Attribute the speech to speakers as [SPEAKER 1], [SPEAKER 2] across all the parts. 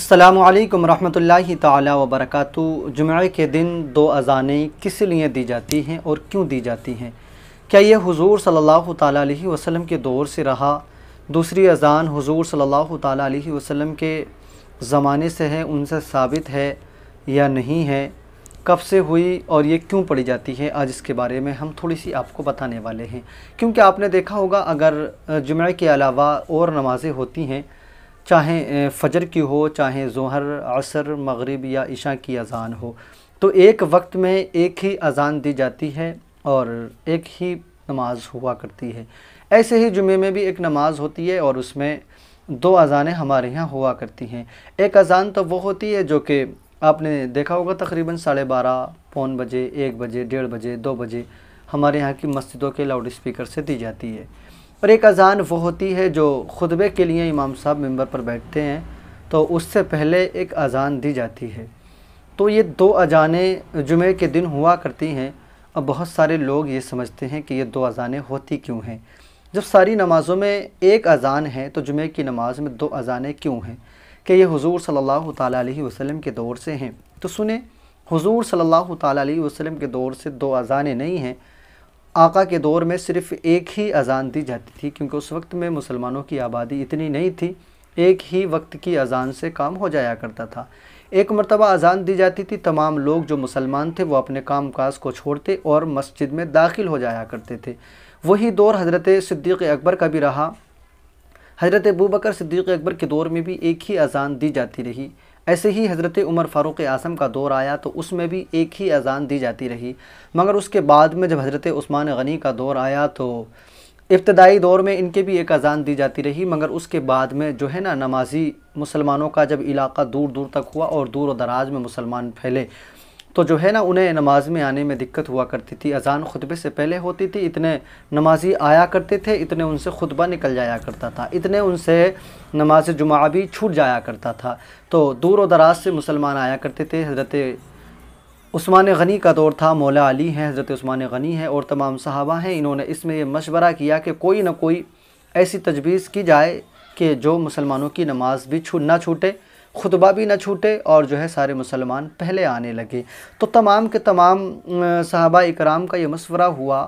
[SPEAKER 1] असलकम वरहमल ताली वबरक जुमे के दिन दो अज़ानें किस लिए दी जाती हैं और क्यों दी जाती हैं क्या यह हुजूर सल्लल्लाहु अलैहि वसल्लम के दौर से रहा दूसरी अज़ान हुजूर सल्लल्लाहु अलैहि वसल्लम के ज़माने से है उनसे साबित है या नहीं है कब से हुई और ये क्यों पढ़ी जाती है आज इसके बारे में हम थोड़ी सी आपको बताने वाले हैं क्योंकि आपने देखा होगा अगर जुमे के अलावा और नमाज़ें होती हैं चाहे फ़जर की हो चाहे जहर असर मगरिब या इशा की अज़ान हो तो एक वक्त में एक ही अज़ान दी जाती है और एक ही नमाज हुआ करती है ऐसे ही जुमे में भी एक नमाज होती है और उसमें दो अज़ानें हमारे यहाँ हुआ करती हैं एक अज़ान तो वो होती है जो कि आपने देखा होगा तकरीबन साढ़े बारह पौन बजे एक बजे डेढ़ बजे दो बजे हमारे यहाँ की मस्जिदों के लाउड स्पीकर से दी जाती है और एक अज़ान वो होती है जो खुतबे के लिए इमाम साहब मंबर पर बैठते हैं तो उससे पहले एक अज़ान दी जाती है तो ये दो अजानें जुमे के दिन हुआ करती हैं और बहुत सारे लोग ये समझते हैं कि ये दो अजानें होती क्यों हैं जब सारी नमाज़ों में एक अजान है तो जुमे की नमाज़ में दो अजानें क्यों हैं कि ये हुजूर सल्लल्लाहु अलैहि वसल्लम के दौर से हैं तो सुने हुजूर सल्लल्लाहु अलैहि वसल्लम के दौर से दो अजानें नहीं हैं आका के दौर में सिर्फ़ एक ही अज़ान दी जाती थी क्योंकि उस वक्त में मुसलमानों की आबादी इतनी नहीं थी एक ही वक्त की अज़ान से काम हो जाया करता था एक मरतबा अज़ान दी जाती थी तमाम लोग जो मुसलमान थे वो अपने काम काज को छोड़ते और मस्जिद में दाखिल हो जाया करते थे वही दौर हज़रत सिद्दीक़ अकबर का भी रहा हज़रत अबू बकर सिद्दीक़ अकबर के दौर में भी एक ही अज़ान दी जाती रही ऐसे ही हज़रत उमर फ़ारूक़ आसम का दौर आया तो उसमें भी एक ही अज़ान दी जाती रही मगर उसके बाद में जब हज़रत उस्मान गनी का दौर आया तो इब्तदाई दौर में इनके भी एक अज़ान दी जाती रही मगर उसके बाद में जो है ना नमाजी मुसलमानों का जब इलाका दूर दूर तक हुआ और दूर दराज में मुसलमान फैले तो जो है ना उन्हें नमाज में आने में दिक्कत हुआ करती थी अजान खुतबे से पहले होती थी इतने नमाजी आया करते थे इतने उनसे खुतबा निकल जाया करता था इतने उनसे नमाज जुमा भी छूट जाया करता था तो दूर व दराज से मुसलमान आया करते थे हज़रत उस्मान गनी का दौर था मौला अली हैं हज़रत उस्मान गनी हैं और तमाम सहाबा हैं इन्होंने इसमें यह मशवरा किया कि कोई ना कोई ऐसी तजवीज़ की जाए कि जो मुसलमानों की नमाज भी छू ना छूटे खुतबा भी ना छूटे और जो है सारे मुसलमान पहले आने लगे तो तमाम के तमाम सहाबा इकराम का ये मशवरा हुआ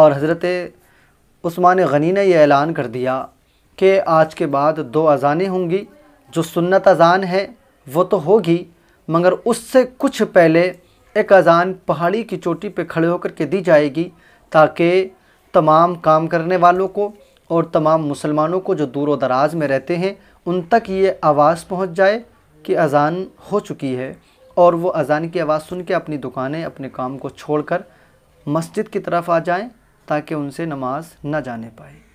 [SPEAKER 1] और हज़रत उस्मान गनी ने यह ऐलान कर दिया कि आज के बाद दो अजानें होंगी जो सुन्नत अजान है वो तो होगी मगर उससे कुछ पहले एक अजान पहाड़ी की चोटी पे खड़े होकर के दी जाएगी ताकि तमाम काम करने वालों को और तमाम मुसलमानों को जो दूर दराज में रहते हैं उन तक ये आवाज़ पहुंच जाए कि अज़ान हो चुकी है और वो अज़ान की आवाज़ सुन के अपनी दुकानें अपने काम को छोड़कर मस्जिद की तरफ आ जाएं ताकि उनसे नमाज ना जाने पाए